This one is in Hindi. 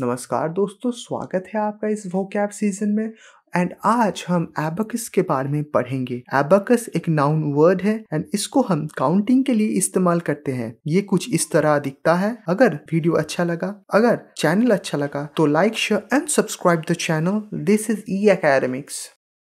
नमस्कार दोस्तों स्वागत है आपका इस वोकैब सीजन में एंड आज हम एबकस के बारे में पढ़ेंगे एबकस एक नाउन वर्ड है एंड इसको हम काउंटिंग के लिए इस्तेमाल करते हैं ये कुछ इस तरह दिखता है अगर वीडियो अच्छा लगा अगर चैनल अच्छा लगा तो like share and subscribe the channel this is E academics